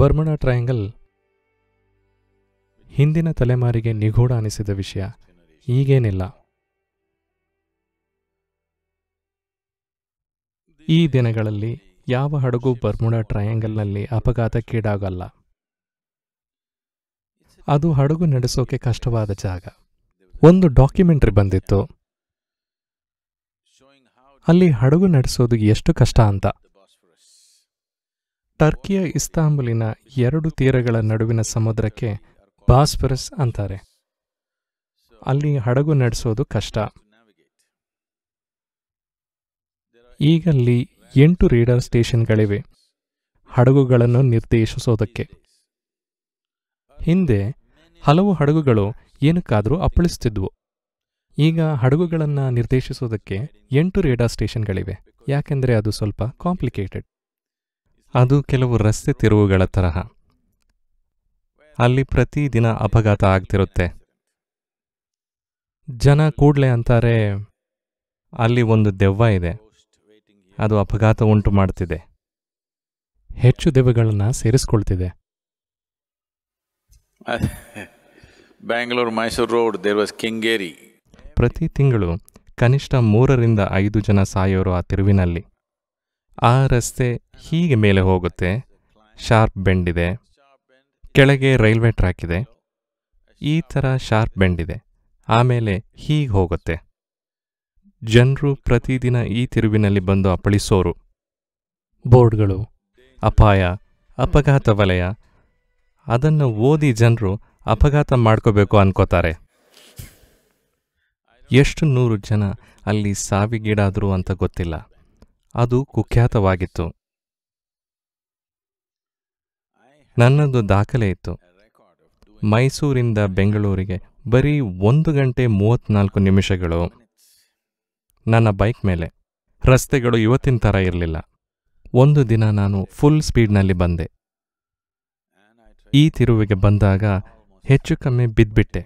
Bermuda triangle ಹಿಂದಿನ ತಲೆಮಾರಿಗೆ ನಿಗೂಢ ಅನಿಸಿದ ವಿಷಯ ಈಗೇನಿಲ್ಲ ಈ ದಿನಗಳಲ್ಲಿ ಯಾವ ಹಡಗು ಬರ್ಮುಡಾ ಟ್ರಯಾಂಗಲ್ನಲ್ಲಿ ಅಪಘಾತಕ್ಕೀಡಾಗಲ್ಲ ಅದು ಹಡಗು ನಡೆಸೋಕೆ ಕಷ್ಟವಾದ ಜಾಗ ಒಂದು ಡಾಕ್ಯುಮೆಂಟ್ರಿ ಬಂದಿತ್ತು ಅಲ್ಲಿ ಹಡಗು ನಡೆಸೋದು ಎಷ್ಟು ಕಷ್ಟ ಅಂತ ಟರ್ಕಿಯ ಇಸ್ತಾಂಬುಲಿನ ಎರಡು ತೀರಗಳ ನಡುವಿನ ಸಮುದ್ರಕ್ಕೆ ಬಾಸ್ಪರಸ್ ಅಂತಾರೆ ಅಲ್ಲಿ ಹಡಗು ನಡೆಸೋದು ಕಷ್ಟ ಈಗಲ್ಲಿ ಎಂಟು ರೀಡರ್ ಸ್ಟೇಷನ್ಗಳಿವೆ ಹಡಗುಗಳನ್ನು ನಿರ್ದೇಶಿಸೋದಕ್ಕೆ ಹಿಂದೆ ಹಲವು ಹಡಗುಗಳು ಏನಕ್ಕಾದರೂ ಅಪ್ಪಳಿಸುತ್ತಿದ್ವು ಈಗ ಹಡಗುಗಳನ್ನು ನಿರ್ದೇಶಿಸೋದಕ್ಕೆ ಎಂಟು ರೇಡಾರ್ ಸ್ಟೇಷನ್ಗಳಿವೆ ಯಾಕೆಂದರೆ ಅದು ಸ್ವಲ್ಪ ಕಾಂಪ್ಲಿಕೇಟೆಡ್ ಅದು ಕೆಲವು ರಸ್ತೆ ತಿರುವುಗಳ ತರಹ ಅಲ್ಲಿ ಪ್ರತಿದಿನ ಅಪಘಾತ ಆಗ್ತಿರುತ್ತೆ ಜನ ಕೂಡಲೇ ಅಂತಾರೆ ಅಲ್ಲಿ ಒಂದು ದೆವ್ವ ಇದೆ ಅದು ಅಪಘಾತ ಉಂಟು ಮಾಡ್ತಿದೆ ಹೆಚ್ಚು ದೆವ್ವಗಳನ್ನು ಸೇರಿಸ್ಕೊಳ್ತಿದೆ Bangalore Mysore road there was Kengeri ಪ್ರತಿ ತಿಂಗಳು ಕನಿಷ್ಠ ಮೂರರಿಂದ ಐದು ಜನ ಸಾಯೋರು ಆ ತಿರುವಿನಲ್ಲಿ ಆ ರಸ್ತೆ ಹೀಗೆ ಮೇಲೆ ಹೋಗುತ್ತೆ ಶಾರ್ಪ್ ಬೆಂಡ್ ಇದೆ ಕೆಳಗೆ ರೈಲ್ವೆ ಟ್ರ್ಯಾಕ್ ಇದೆ ಈ ಥರ ಶಾರ್ಪ್ ಬೆಂಡ್ ಇದೆ ಆಮೇಲೆ ಹೀಗೆ ಹೋಗುತ್ತೆ ಜನರು ಪ್ರತಿದಿನ ಈ ತಿರುವಿನಲ್ಲಿ ಬಂದು ಅಪ್ಪಳಿಸೋರು ಬೋರ್ಡ್ಗಳು ಅಪಾಯ ಅಪಘಾತ ವಲಯ ಅದನ್ನು ಓದಿ ಜನರು ಅಪಘಾತ ಮಾಡ್ಕೋಬೇಕು ಅನ್ಕೋತಾರೆ ಎಷ್ಟು ನೂರು ಜನ ಅಲ್ಲಿ ಸಾವಿಗೀಡಾದರು ಅಂತ ಗೊತ್ತಿಲ್ಲ ಅದು ಕುಖ್ಯಾತವಾಗಿತ್ತು ನನ್ನದು ದಾಖಲೆ ಇತ್ತು ಮೈಸೂರಿಂದ ಬೆಂಗಳೂರಿಗೆ ಬರೀ ಒಂದು ಗಂಟೆ ಮೂವತ್ನಾಲ್ಕು ನಿಮಿಷಗಳು ನನ್ನ ಬೈಕ್ ಮೇಲೆ ರಸ್ತೆಗಳು ಇವತ್ತಿನ ಥರ ಇರಲಿಲ್ಲ ಒಂದು ದಿನ ನಾನು ಫುಲ್ ಸ್ಪೀಡ್ನಲ್ಲಿ ಬಂದೆ ಈ ತಿರುವಿಗೆ ಬಂದಾಗ ಹೆಚ್ಚು ಕಮ್ಮಿ ಬಿದ್ದುಬಿಟ್ಟೆ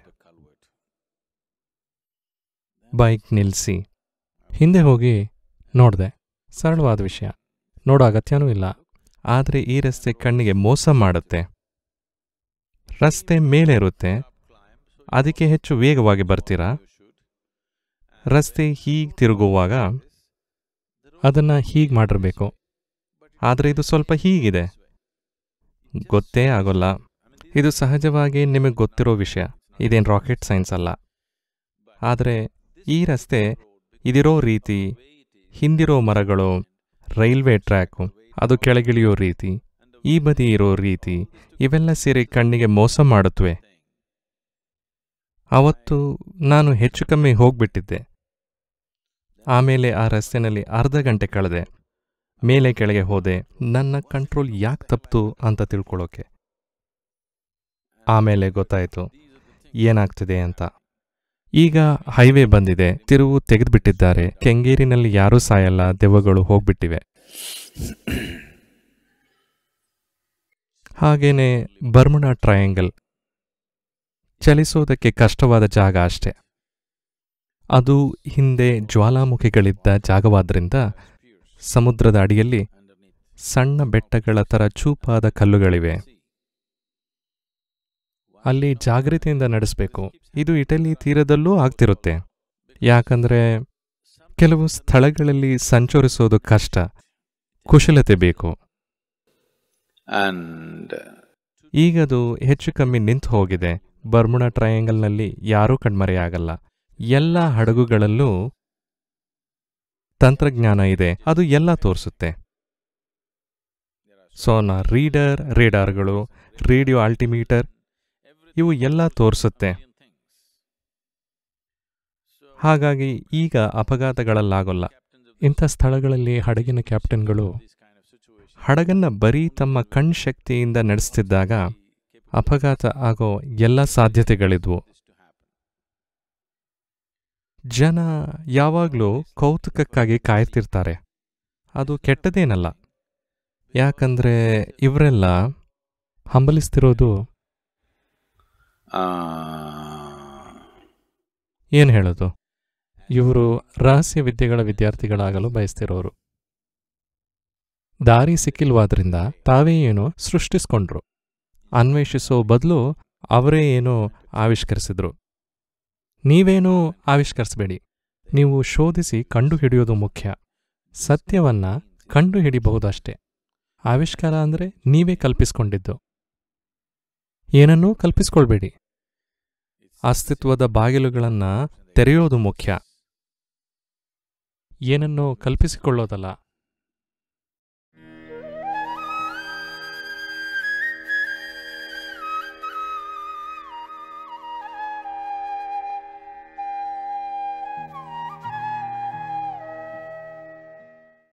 ಬೈಕ್ ನಿಲ್ಲಿಸಿ ಹಿಂದೆ ಹೋಗಿ ನೋಡಿದೆ ಸರಳವಾದ ವಿಷಯ ನೋಡೋ ಅಗತ್ಯನೂ ಇಲ್ಲ ಆದರೆ ಈ ರಸ್ತೆ ಕಣ್ಣಿಗೆ ಮೋಸ ಮಾಡುತ್ತೆ ರಸ್ತೆ ಮೇಲೆ ಇರುತ್ತೆ ಅದಕ್ಕೆ ಹೆಚ್ಚು ವೇಗವಾಗಿ ಬರ್ತೀರಾ ರಸ್ತೆ ಹೀಗೆ ತಿರುಗುವಾಗ ಅದನ್ನು ಹೀಗೆ ಮಾಡಿರಬೇಕು ಆದರೆ ಇದು ಸ್ವಲ್ಪ ಹೀಗಿದೆ ಗೊತ್ತೇ ಆಗೋಲ್ಲ ಇದು ಸಹಜವಾಗಿ ನಿಮಗೆ ಗೊತ್ತಿರೋ ವಿಷಯ ಇದೇನು ರಾಕೆಟ್ ಸೈನ್ಸ್ ಅಲ್ಲ ಆದರೆ ಈ ರಸ್ತೆ ಇದಿರೋ ರೀತಿ ಹಿಂದಿರೋ ಮರಗಳು ರೈಲ್ವೆ ಟ್ರ್ಯಾಕು ಅದು ಕೆಳಗಿಳಿಯೋ ರೀತಿ ಈ ಬದಿ ಇರೋ ರೀತಿ ಇವೆಲ್ಲ ಸೇರಿ ಕಣ್ಣಿಗೆ ಮೋಸ ಮಾಡುತ್ತವೆ ಅವತ್ತು ನಾನು ಹೆಚ್ಚು ಕಮ್ಮಿ ಹೋಗ್ಬಿಟ್ಟಿದ್ದೆ ಆಮೇಲೆ ಆ ರಸ್ತೆಯಲ್ಲಿ ಅರ್ಧ ಗಂಟೆ ಕಳೆದೆ ಮೇಲೆ ಕೆಳಗೆ ಹೋದೆ ನನ್ನ ಕಂಟ್ರೋಲ್ ಯಾಕೆ ತಪ್ಪಿತು ಅಂತ ತಿಳ್ಕೊಳ್ಳೋಕೆ ಆಮೇಲೆ ಗೊತ್ತಾಯಿತು ಏನಾಗ್ತಿದೆ ಅಂತ ಈಗ ಹೈವೇ ಬಂದಿದೆ ತಿರುವು ತೆಗೆದುಬಿಟ್ಟಿದ್ದಾರೆ ಕೆಂಗೇರಿನಲ್ಲಿ ಯಾರೂ ಸಾಯಲ್ಲ ದೆವ್ವಗಳು ಹೋಗ್ಬಿಟ್ಟಿವೆ ಹಾಗೇನೆ ಬರ್ಮುಡಾ ಟ್ರಯಾಂಗಲ್ ಚಲಿಸೋದಕ್ಕೆ ಕಷ್ಟವಾದ ಜಾಗ ಅಷ್ಟೆ ಅದು ಹಿಂದೆ ಜ್ವಾಲಾಮುಖಿಗಳಿದ್ದ ಜಾಗವಾದ್ರಿಂದ ಸಮುದ್ರದ ಅಡಿಯಲ್ಲಿ ಸಣ್ಣ ಬೆಟ್ಟಗಳ ಥರ ಚೂಪಾದ ಕಲ್ಲುಗಳಿವೆ ಅಲ್ಲಿ ಜಾಗೃತಿಯಿಂದ ನಡೆಸಬೇಕು ಇದು ಇಟಲಿ ತೀರದಲ್ಲೂ ಆಗ್ತಿರುತ್ತೆ ಯಾಕಂದರೆ ಕೆಲವು ಸ್ಥಳಗಳಲ್ಲಿ ಸಂಚರಿಸೋದು ಕಷ್ಟ ಕುಶಲತೆ ಬೇಕು ಈಗದು ಹೆಚ್ಚು ಕಮ್ಮಿ ನಿಂತು ಹೋಗಿದೆ ಬರ್ಮುಣ ಟ್ರಯಾಂಗಲ್ನಲ್ಲಿ ಯಾರೂ ಕಣ್ಮರೆಯಾಗಲ್ಲ ಎಲ್ಲ ಹಡಗುಗಳಲ್ಲೂ ತಂತ್ರಜ್ಞಾನ ಇದೆ ಅದು ಎಲ್ಲ ತೋರಿಸುತ್ತೆ ಸೋನಾ ರೀಡರ್ ರೇಡಾರ್ಗಳು ರೇಡಿಯೋ ಆಲ್ಟಿಮೀಟರ್ ಇವು ಎಲ್ಲ ತೋರಿಸುತ್ತೆ ಹಾಗಾಗಿ ಈಗ ಅಪಘಾತಗಳಲ್ಲಾಗೋಲ್ಲ ಇಂಥ ಸ್ಥಳಗಳಲ್ಲಿ ಹಡಗಿನ ಕ್ಯಾಪ್ಟನ್ಗಳು ಹಡಗನ್ನು ಬರೀ ತಮ್ಮ ಕಣ್ ಶಕ್ತಿಯಿಂದ ನಡೆಸ್ತಿದ್ದಾಗ ಅಪಘಾತ ಆಗೋ ಎಲ್ಲ ಸಾಧ್ಯತೆಗಳಿದ್ವು ಜನ ಯಾವಾಗಲೂ ಕೌತುಕಕ್ಕಾಗಿ ಕಾಯ್ತಿರ್ತಾರೆ ಅದು ಕೆಟ್ಟದೇನಲ್ಲ ಯಾಕಂದರೆ ಇವರೆಲ್ಲ ಹಂಬಲಿಸ್ತಿರೋದು ಏನು ಹೇಳೋದು ಇವರು ರಹಸ್ಯ ವಿದ್ಯೆಗಳ ವಿದ್ಯಾರ್ಥಿಗಳಾಗಲು ಬಯಸ್ತಿರೋರು ದಾರಿ ಸಿಕ್ಕಿಲ್ವಾದ್ರಿಂದ ತಾವೇ ಏನೋ ಸೃಷ್ಟಿಸ್ಕೊಂಡ್ರು ಅನ್ವೇಷಿಸೋ ಬದಲು ಅವರೇ ಏನೋ ಆವಿಷ್ಕರಿಸಿದ್ರು ನೀವೇನೂ ಆವಿಷ್ಕರಿಸಬೇಡಿ ನೀವು ಶೋಧಿಸಿ ಕಂಡುಹಿಡಿಯೋದು ಮುಖ್ಯ ಸತ್ಯವನ್ನ ಕಂಡುಹಿಡಿಬಹುದಷ್ಟೇ ಆವಿಷ್ಕಾರ ಅಂದರೆ ನೀವೇ ಕಲ್ಪಿಸ್ಕೊಂಡಿದ್ದು ಏನನ್ನೂ ಕಲ್ಪಿಸ್ಕೊಳ್ಬೇಡಿ ಅಸ್ತಿತ್ವದ ಬಾಗಿಲುಗಳನ್ನು ತೆರೆಯೋದು ಮುಖ್ಯ ಏನನ್ನೋ ಕಲ್ಪಿಸಿಕೊಳ್ಳೋದಲ್ಲ